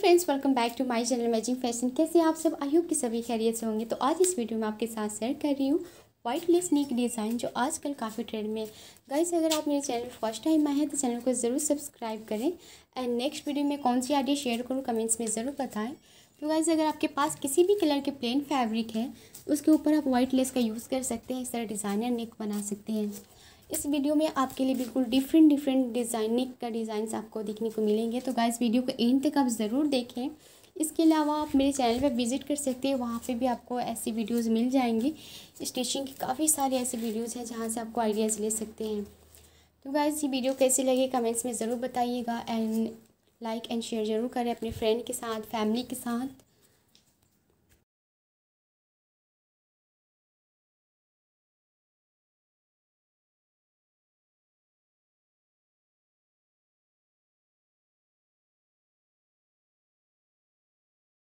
friends welcome back to my channel amazing fashion कैसे आप सब आई होप कि सभी खैरियत से होंगे तो आज इस वीडियो में आपके साथ शेयर कर रही हूँ वाइट लेस नेक डिज़ाइन जो आजकल काफ़ी ट्रेंड में है गाइस अगर आप मेरे चैनल फर्स्ट टाइम आए हैं तो चैनल को ज़रूर सब्सक्राइब करें एंड नेक्स्ट वीडियो में कौन सी आइडिया शेयर करूँ कमेंट्स में ज़रूर बताएँ तो गाइस अगर आपके पास किसी भी कलर के प्लेन फैब्रिक है उसके ऊपर आप वाइट लेस का यूज़ कर सकते हैं इस तरह डिज़ाइनर नेक बना सकते हैं इस वीडियो में आपके लिए बिल्कुल डिफरेंट डिफरेंट डिज़ाइनिंग का डिज़ाइन आपको देखने को मिलेंगे तो गाइज वीडियो को एंड तक आप ज़रूर देखें इसके अलावा आप मेरे चैनल पर विज़िट कर सकते हैं वहाँ पे भी आपको ऐसी वीडियोस मिल जाएंगी स्टिचिंग की काफ़ी सारी ऐसी वीडियोस हैं जहाँ से आपको आइडियाज़ ले सकते हैं तो गाइज़ ये वीडियो कैसी लगे कमेंट्स में ज़रूर बताइएगा एंड लाइक एंड शेयर ज़रूर करें अपने फ्रेंड के साथ फैमिली के साथ